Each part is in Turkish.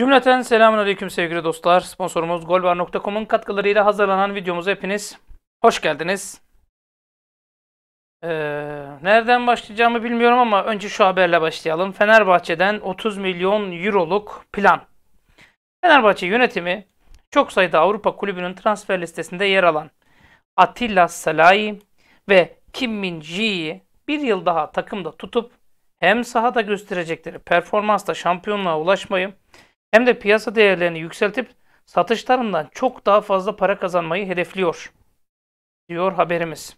Cümleten selamun aleyküm sevgili dostlar. Sponsorumuz golbar.com'un katkılarıyla hazırlanan videomuza hepiniz hoş geldiniz. Ee, nereden başlayacağımı bilmiyorum ama önce şu haberle başlayalım. Fenerbahçe'den 30 milyon euroluk plan. Fenerbahçe yönetimi çok sayıda Avrupa kulübünün transfer listesinde yer alan Atilla Salahi ve Kim Min Ji'yi bir yıl daha takımda tutup hem sahada gösterecekleri performansla şampiyonluğa ulaşmayı hem de piyasa değerlerini yükseltip satışlarından çok daha fazla para kazanmayı hedefliyor diyor haberimiz.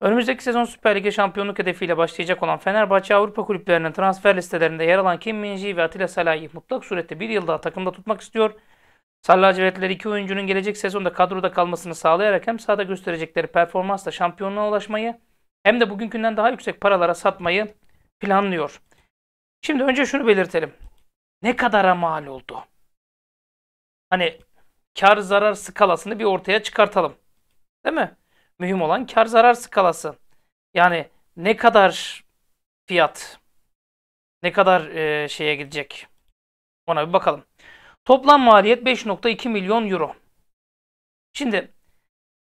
Önümüzdeki sezon Süper Lig'e şampiyonluk hedefiyle başlayacak olan Fenerbahçe Avrupa kulüplerinin transfer listelerinde yer alan Kim Minji ve Atilla Salah'ı mutlak surette bir yıl daha takımda tutmak istiyor. Sarlacivertliler iki oyuncunun gelecek sezonda kadroda kalmasını sağlayarak hem sahada gösterecekleri performansla şampiyonluğa ulaşmayı hem de bugünkünden daha yüksek paralara satmayı planlıyor. Şimdi önce şunu belirtelim ne kadara mal oldu? Hani kar zarar skalasını bir ortaya çıkartalım. Değil mi? Mühim olan kar zarar skalası. Yani ne kadar fiyat ne kadar e, şeye gidecek? Ona bir bakalım. Toplam maliyet 5.2 milyon euro. Şimdi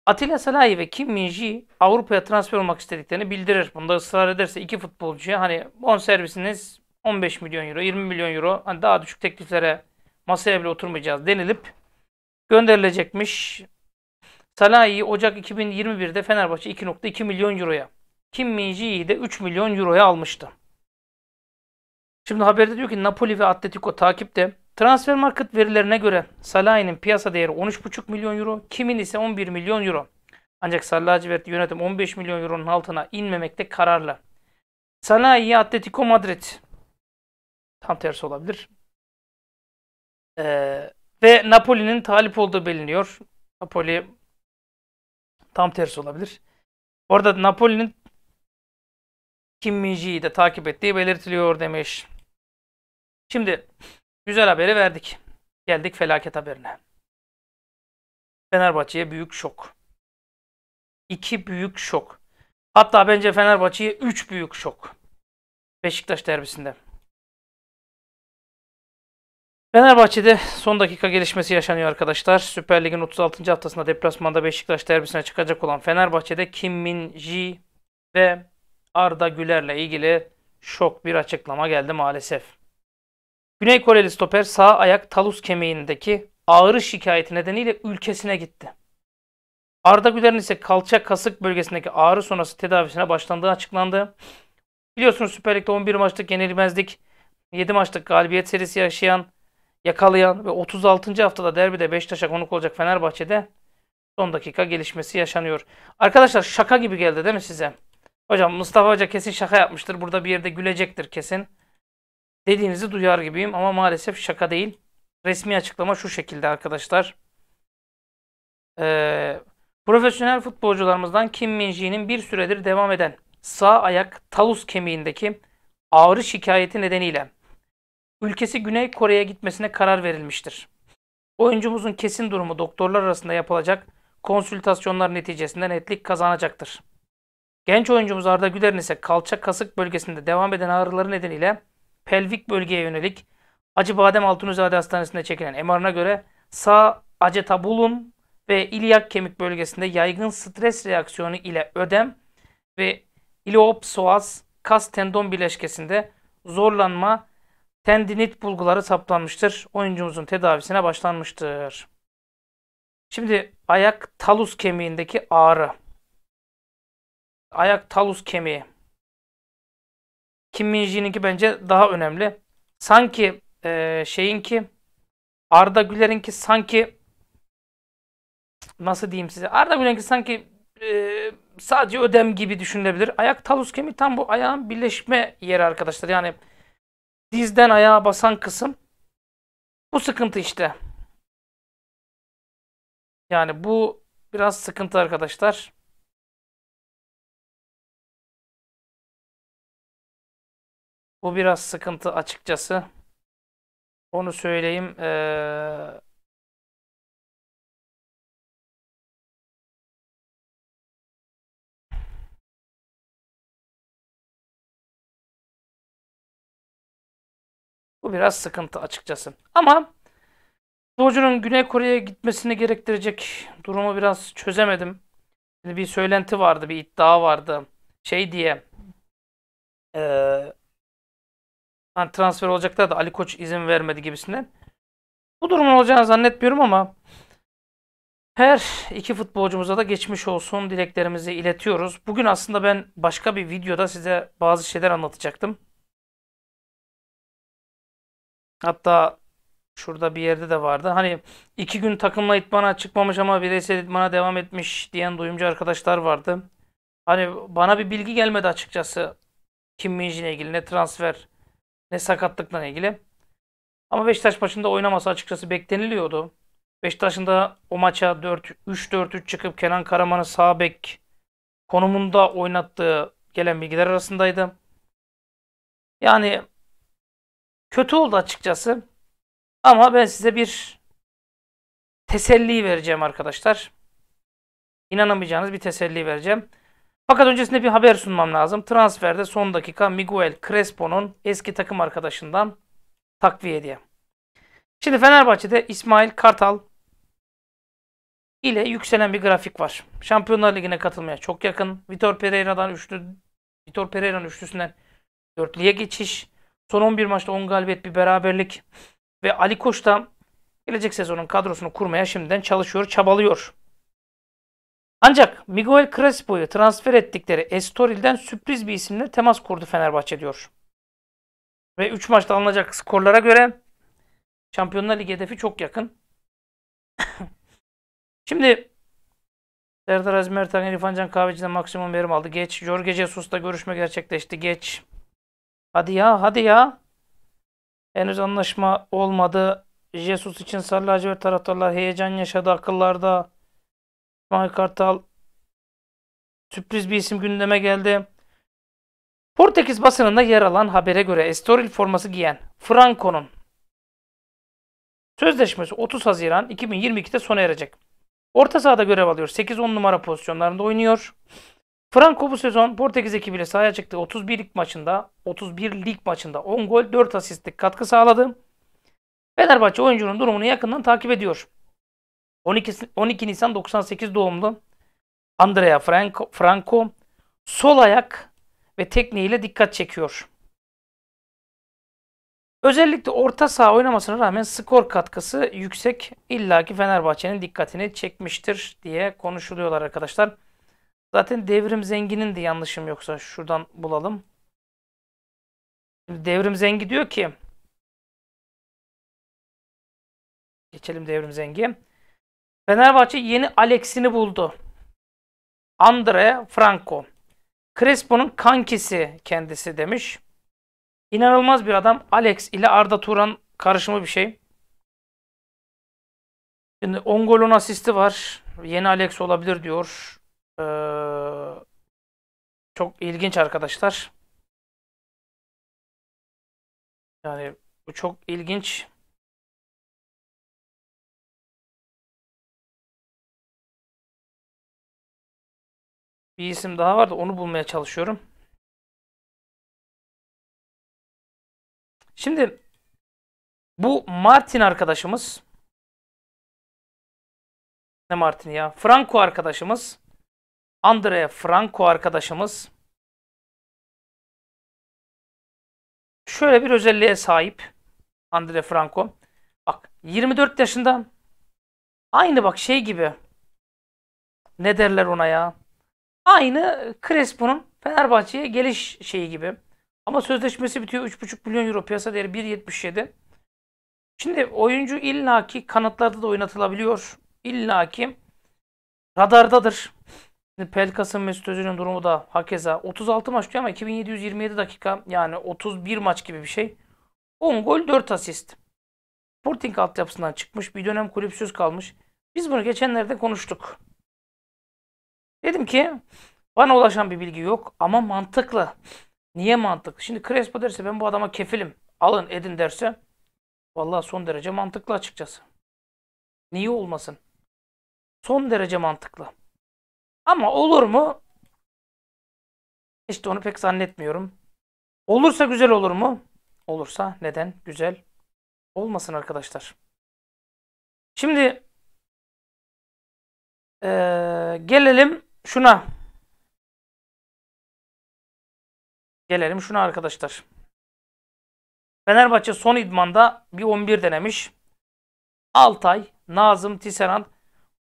Atilla Salahi ve Kim Minji Avrupa'ya transfer olmak istediklerini bildirir. Bunda ısrar ederse iki futbolcuya hani bon servisiniz 15 milyon euro, 20 milyon euro hani daha düşük tekliflere masaya bile oturmayacağız denilip gönderilecekmiş. Salah'ı Ocak 2021'de Fenerbahçe 2.2 milyon euroya, Kim min de 3 milyon euroya almıştı. Şimdi haberde diyor ki Napoli ve Atletico takipte. Transfer market verilerine göre Salah'ın piyasa değeri 13,5 milyon euro, Kim'in ise 11 milyon euro. Ancak ve yönetim 15 milyon euronun altına inmemekte kararlı. Salah'ı Atletico Madrid Tam tersi olabilir. Ee, ve Napoli'nin talip olduğu biliniyor. Napoli tam tersi olabilir. Orada Napoli'nin Kim Minji'yi de takip ettiği belirtiliyor demiş. Şimdi güzel haberi verdik. Geldik felaket haberine. Fenerbahçe'ye büyük şok. İki büyük şok. Hatta bence Fenerbahçe'ye üç büyük şok. Beşiktaş derbisinde. Fenerbahçe'de son dakika gelişmesi yaşanıyor arkadaşlar. Süper Lig'in 36. haftasında deplasmanda Beşiktaş derbisine çıkacak olan Fenerbahçe'de Kim Min Ji ve Arda Güler'le ilgili şok bir açıklama geldi maalesef. Güney Koreli stoper sağ ayak talus kemiğindeki ağrı şikayeti nedeniyle ülkesine gitti. Arda Güler'in ise kalça kasık bölgesindeki ağrı sonrası tedavisine başlandığı açıklandı. Biliyorsunuz Süper Lig'de 11 maçlık yenilmezlik, 7 maçlık galibiyet serisi yaşayan yakalayan ve 36. haftada derbide Beşiktaş'a konuk olacak Fenerbahçe'de son dakika gelişmesi yaşanıyor. Arkadaşlar şaka gibi geldi değil mi size? Hocam Mustafa Hoca kesin şaka yapmıştır. Burada bir yerde gülecektir kesin. Dediğinizi duyar gibiyim ama maalesef şaka değil. Resmi açıklama şu şekilde arkadaşlar. Ee, profesyonel futbolcularımızdan Kim Minji'nin bir süredir devam eden sağ ayak talus kemiğindeki ağrı şikayeti nedeniyle ülkesi Güney Kore'ye gitmesine karar verilmiştir. Oyuncumuzun kesin durumu doktorlar arasında yapılacak konsültasyonlar neticesinde netlik kazanacaktır. Genç oyuncumuz Arda Güler'in ise kalça kasık bölgesinde devam eden ağrıları nedeniyle pelvik bölgeye yönelik Acıbadem Altunizade Hastanesi'nde çekilen MR'ına göre sağ acetabulum ve ilyak kemik bölgesinde yaygın stres reaksiyonu ile ödem ve iliopsoas kas tendon bileşkesinde zorlanma tendinit bulguları saptanmıştır. Oyuncumuzun tedavisine başlanmıştır. Şimdi ayak talus kemiğindeki ağrı. Ayak talus kemiği. Kim Minji'ninki bence daha önemli. Sanki e, şeyinki Arda Güler'inki sanki nasıl diyeyim size? Arda Güler'inki sanki e, sadece ödem gibi düşünülebilir. Ayak talus kemiği tam bu ayağın birleşme yeri arkadaşlar. Yani dizden ayağa basan kısım bu sıkıntı işte. Yani bu biraz sıkıntı arkadaşlar. Bu biraz sıkıntı açıkçası. Onu söyleyeyim. Ee, Bu biraz sıkıntı açıkçası. Ama Doğucu'nun Güney Kore'ye gitmesini gerektirecek durumu biraz çözemedim. Şimdi bir söylenti vardı, bir iddia vardı. Şey diye e, hani transfer olacaklar da Ali Koç izin vermedi gibisinden. Bu durumun olacağını zannetmiyorum ama her iki futbolcumuza da geçmiş olsun dileklerimizi iletiyoruz. Bugün aslında ben başka bir videoda size bazı şeyler anlatacaktım. Hatta şurada bir yerde de vardı. Hani iki gün takımla itmana çıkmamış ama bireysel itmana devam etmiş diyen duyumcu arkadaşlar vardı. Hani bana bir bilgi gelmedi açıkçası. Kim Minjin'le ilgili ne transfer ne sakatlıkla ilgili. Ama Beşiktaş maçında oynaması açıkçası bekleniliyordu. Beşiktaş'ın da o maça 3-4-3 çıkıp Kenan Karaman'ı sağ bek konumunda oynattığı gelen bilgiler arasındaydı. Yani Kötü oldu açıkçası. Ama ben size bir teselli vereceğim arkadaşlar. İnanamayacağınız bir teselli vereceğim. Fakat öncesinde bir haber sunmam lazım. Transferde son dakika Miguel Crespo'nun eski takım arkadaşından takviye diye. Şimdi Fenerbahçe'de İsmail Kartal ile yükselen bir grafik var. Şampiyonlar Ligi'ne katılmaya çok yakın. Vitor Pereira'dan üçlü Vitor Pereira'nın üçlüsünden dörtlüye geçiş. Son 11 maçta 10 galibiyet bir beraberlik. Ve Ali Koç da gelecek sezonun kadrosunu kurmaya şimdiden çalışıyor, çabalıyor. Ancak Miguel Crespo'yu transfer ettikleri Estoril'den sürpriz bir isimle temas kurdu Fenerbahçe diyor. Ve 3 maçta alınacak skorlara göre Şampiyonlar Ligi hedefi çok yakın. Şimdi Serdar Azmer Taner İrfan Can Kahveci'den maksimum verim aldı. Geç. Jorge Jesus'la görüşme gerçekleşti. Geç. Hadi ya hadi ya. Henüz anlaşma olmadı. Jesus için Sarı Lacivert taraftarlar heyecan yaşadı akıllarda. İsmail Kartal sürpriz bir isim gündeme geldi. Portekiz basınında yer alan habere göre Estoril forması giyen Franco'nun sözleşmesi 30 Haziran 2022'de sona erecek. Orta sahada görev alıyor. 8-10 numara pozisyonlarında oynuyor. Franco bu sezon Portekiz ekibiyle sahaya çıktı. 31 lig maçında 31 lig maçında 10 gol 4 asistlik katkı sağladı. Fenerbahçe oyuncunun durumunu yakından takip ediyor. 12, 12 Nisan 98 doğumlu Andrea Franco, Franco sol ayak ve tekniğiyle dikkat çekiyor. Özellikle orta saha oynamasına rağmen skor katkısı yüksek illaki Fenerbahçe'nin dikkatini çekmiştir diye konuşuluyorlar arkadaşlar. Zaten devrim zenginin de yanlışım yoksa şuradan bulalım. devrim zengi diyor ki Geçelim devrim zengi. Fenerbahçe yeni Alex'ini buldu. Andre Franco. Crespo'nun kankisi kendisi demiş. İnanılmaz bir adam. Alex ile Arda Turan karışımı bir şey. Şimdi 10 golün asisti var. Yeni Alex olabilir diyor. Ee, çok ilginç arkadaşlar. Yani bu çok ilginç. Bir isim daha vardı. Onu bulmaya çalışıyorum. Şimdi bu Martin arkadaşımız ne Martin ya? Franco arkadaşımız Andre Franco arkadaşımız şöyle bir özelliğe sahip. Andre Franco. Bak 24 yaşında aynı bak şey gibi ne derler ona ya? Aynı Crespo'nun Fenerbahçe'ye geliş şeyi gibi. Ama sözleşmesi bitiyor 3,5 milyon euro piyasa değeri 1.77. Şimdi oyuncu illaki kanatlarda da oynatılabiliyor. İllaki radardadır. Pelkas'ın Mesut Özil'in durumu da hakeza 36 maç diyor ama 2727 dakika yani 31 maç gibi bir şey. 10 gol 4 asist. Sporting altyapısından çıkmış bir dönem kulüpsüz kalmış. Biz bunu geçenlerde konuştuk. Dedim ki bana ulaşan bir bilgi yok ama mantıklı. Niye mantıklı? Şimdi Crespo derse ben bu adama kefilim. Alın edin derse vallahi son derece mantıklı açıkçası. Niye olmasın? Son derece mantıklı. Ama olur mu? İşte onu pek zannetmiyorum. Olursa güzel olur mu? Olursa neden güzel olmasın arkadaşlar. Şimdi ee, gelelim şuna. Gelelim şuna arkadaşlar. Fenerbahçe son idmanda bir 11 denemiş. Altay, Nazım, Tisserand,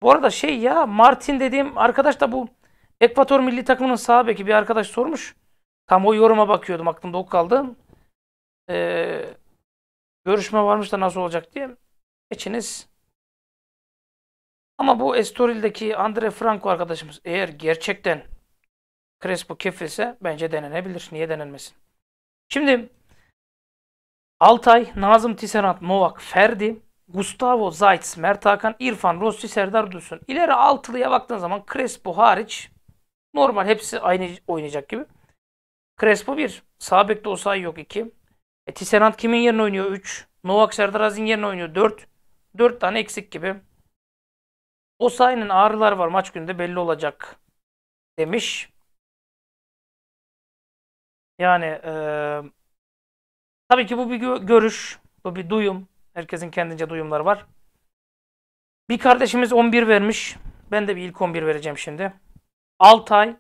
bu arada şey ya Martin dediğim arkadaş da bu Ekvator milli takımının sağ beki bir arkadaş sormuş. Tam o yoruma bakıyordum aklımda o kaldı. Ee, görüşme varmış da nasıl olacak diye. Geçiniz. Ama bu Estoril'deki Andre Franco arkadaşımız eğer gerçekten Crespo kefilse bence denenebilir. Niye denenmesin? Şimdi Altay, Nazım Tisenat, Novak, Ferdi Gustavo Zaitz, Mert Hakan, İrfan, Rossi, Serdar Dursun. İleri altılıya baktığın zaman Crespo hariç normal hepsi aynı oynayacak gibi. Crespo 1. sabekte bekte Osayi yok 2. E, Tisserand kimin yerine oynuyor? 3. Novak Serdar Azin yerine oynuyor 4. 4 tane eksik gibi. Osayi'nin ağrılar var maç günde belli olacak demiş. Yani e, tabii ki bu bir görüş, bu bir duyum. Herkesin kendince duyumları var. Bir kardeşimiz 11 vermiş. Ben de bir ilk 11 vereceğim şimdi. Altay,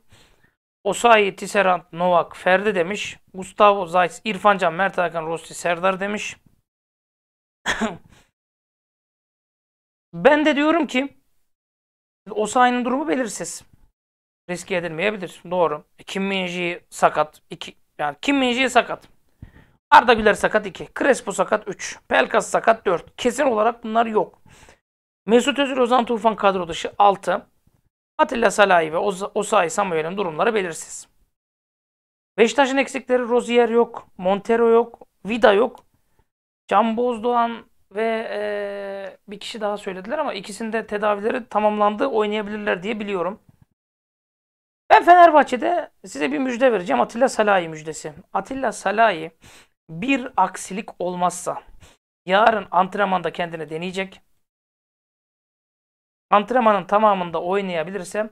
Osayi, Tisserant, Novak, Ferdi demiş. Gustavo, Zayt, İrfancan, Mert Hakan, Rossi, Serdar demiş. ben de diyorum ki Osayi'nin durumu belirsiz. Riske edilmeyebilir. Doğru. E, Kim Minji sakat. İki, yani Kim Minji sakat. Arda Güler sakat 2. Crespo sakat 3. Pelkas sakat 4. Kesin olarak bunlar yok. Mesut Özil, Ozan Tufan kadro dışı 6. Atilla Salahi ve Osayi Samuel'in durumları belirsiz. Beşiktaş'ın eksikleri Rozier yok, Montero yok, Vida yok. Can Bozdoğan ve ee, bir kişi daha söylediler ama ikisinde tedavileri tamamlandı oynayabilirler diye biliyorum. Ben Fenerbahçe'de size bir müjde vereceğim. Atilla Salahi müjdesi. Atilla Salahi bir aksilik olmazsa yarın antrenmanda kendini deneyecek. Antrenmanın tamamında oynayabilirsem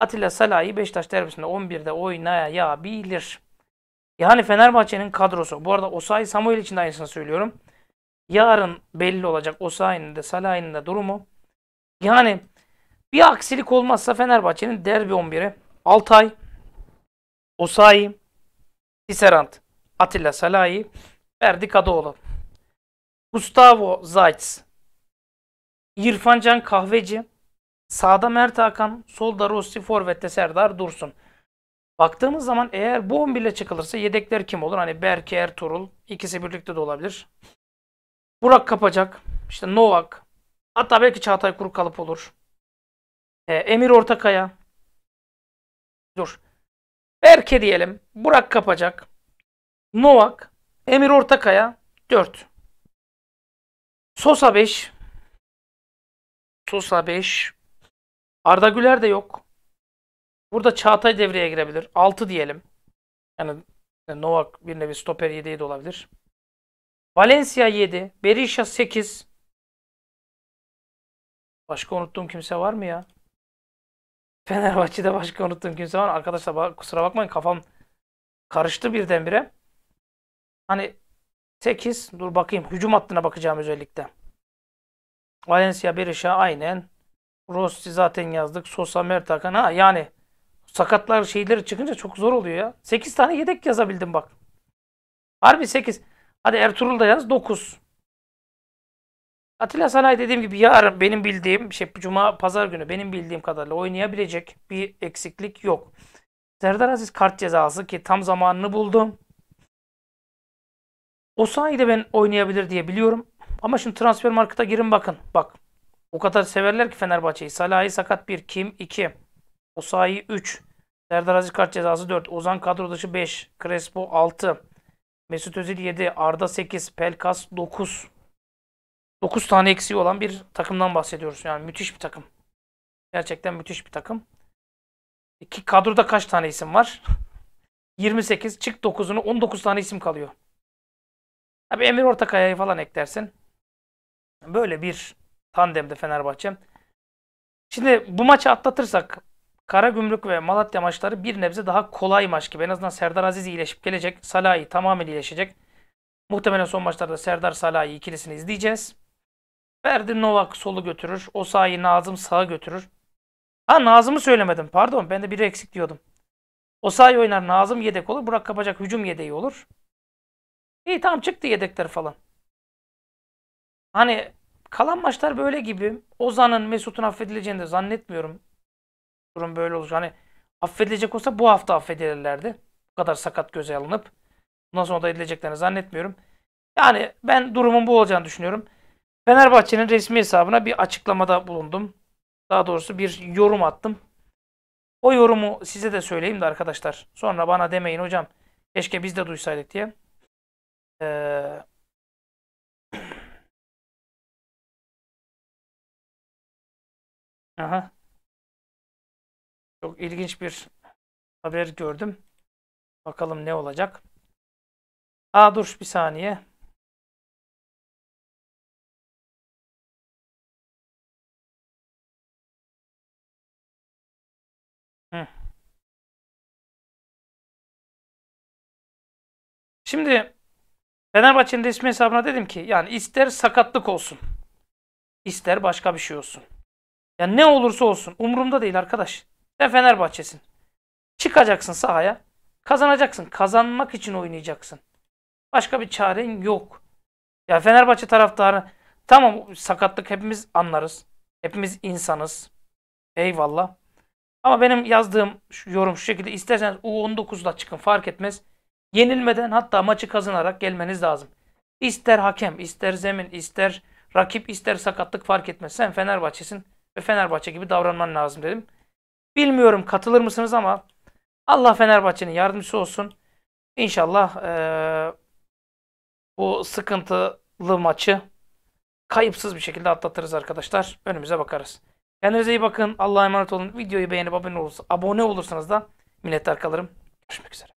Atilla Salah'ı Beşiktaş derbisinde 11'de oynayabilir. Yani Fenerbahçe'nin kadrosu. Bu arada Osay Samuel için de aynısını söylüyorum. Yarın belli olacak Osay'ın da Salah'ın da durumu. Yani bir aksilik olmazsa Fenerbahçe'nin derbi 11'i Altay, Osay Tisserand, Atilla Salahi, Ferdi Kadıoğlu, Gustavo Zayt's, İrfan Can Kahveci, sağda Mert Hakan, solda Rossi, forvette Serdar Dursun. Baktığımız zaman eğer bu 11 ile çıkılırsa yedekler kim olur? Hani Berke, Ertuğrul ikisi birlikte de olabilir. Burak Kapacak, işte Novak, hatta belki Çağatay Kurukalıp olur. Ee, Emir Ortakaya. Dur. Berke diyelim. Burak Kapacak. Novak, Emir Ortakaya 4. Sosa 5. Sosa 5. Arda Güler de yok. Burada Çağatay devreye girebilir. 6 diyelim. Yani Novak bir nevi stoper 7'ye de olabilir. Valencia 7. Berisha 8. Başka unuttuğum kimse var mı ya? Fenerbahçe'de başka unuttuğum kimse var mı? Arkadaşlar kusura bakmayın kafam karıştı birdenbire. Hani 8 dur bakayım hücum hattına bakacağım özellikle. Valencia Berisha aynen. Rossi zaten yazdık. Sosa Mertakan ha yani sakatlar şeyleri çıkınca çok zor oluyor ya. 8 tane yedek yazabildim bak. Harbi 8. Hadi Ertuğrul da yaz 9. Atilla Sanayi dediğim gibi yarın benim bildiğim şey cuma pazar günü benim bildiğim kadarıyla oynayabilecek bir eksiklik yok. Serdar Aziz kart cezası ki tam zamanını buldum. O sayede ben oynayabilir diye biliyorum. Ama şimdi transfer markete girin bakın. Bak o kadar severler ki Fenerbahçe'yi. Salah'ı sakat 1, Kim 2, Osayi 3, Serdar Aziz kart cezası 4, Ozan kadro dışı 5, Crespo 6, Mesut Özil 7, Arda 8, Pelkas 9. 9 tane eksiği olan bir takımdan bahsediyoruz. Yani müthiş bir takım. Gerçekten müthiş bir takım. Ki kadroda kaç tane isim var? 28. Çık 9'unu 19 tane isim kalıyor. Tabii Emir Ortakaya'yı falan eklersin. Böyle bir tandemde Fenerbahçe. Şimdi bu maçı atlatırsak Gümrük ve Malatya maçları bir nebze daha kolay maç gibi. En azından Serdar Aziz iyileşip gelecek. Salahi tamamen iyileşecek. Muhtemelen son maçlarda Serdar Salahi ikilisini izleyeceğiz. Verdi Novak solu götürür. Osayi Nazım sağa götürür. Ha Nazım'ı söylemedim. Pardon ben de biri eksik diyordum. Osayi oynar Nazım yedek olur. Burak Kapacak hücum yedeği olur. İyi tamam çıktı yedekler falan. Hani kalan maçlar böyle gibi. Ozan'ın Mesut'un affedileceğini de zannetmiyorum. Durum böyle olacak. Hani affedilecek olsa bu hafta affedilirlerdi. Bu kadar sakat göze alınıp. Bundan sonra da edileceklerini zannetmiyorum. Yani ben durumun bu olacağını düşünüyorum. Fenerbahçe'nin resmi hesabına bir açıklamada bulundum. Daha doğrusu bir yorum attım. O yorumu size de söyleyeyim de arkadaşlar. Sonra bana demeyin hocam keşke biz de duysaydık diye. Ee, aha. Çok ilginç bir haber gördüm. Bakalım ne olacak. Aa dur bir saniye. Şimdi Fenerbahçe'nin resmi hesabına dedim ki yani ister sakatlık olsun. ister başka bir şey olsun. Yani ne olursa olsun umurumda değil arkadaş. Sen Fenerbahçe'sin. Çıkacaksın sahaya. Kazanacaksın. Kazanmak için oynayacaksın. Başka bir çaren yok. Ya Fenerbahçe taraftarı tamam sakatlık hepimiz anlarız. Hepimiz insanız. Eyvallah. Ama benim yazdığım yorum şu şekilde isterseniz u 19'da çıkın fark etmez. Yenilmeden hatta maçı kazanarak gelmeniz lazım. İster hakem, ister zemin, ister rakip, ister sakatlık fark etmez. Sen Fenerbahçe'sin ve Fenerbahçe gibi davranman lazım dedim. Bilmiyorum katılır mısınız ama Allah Fenerbahçe'nin yardımcısı olsun. İnşallah ee, bu sıkıntılı maçı kayıpsız bir şekilde atlatırız arkadaşlar. Önümüze bakarız. Kendinize iyi bakın. Allah'a emanet olun. Videoyu beğenip abone olursanız, abone olursanız da minnettar kalırım. Görüşmek üzere.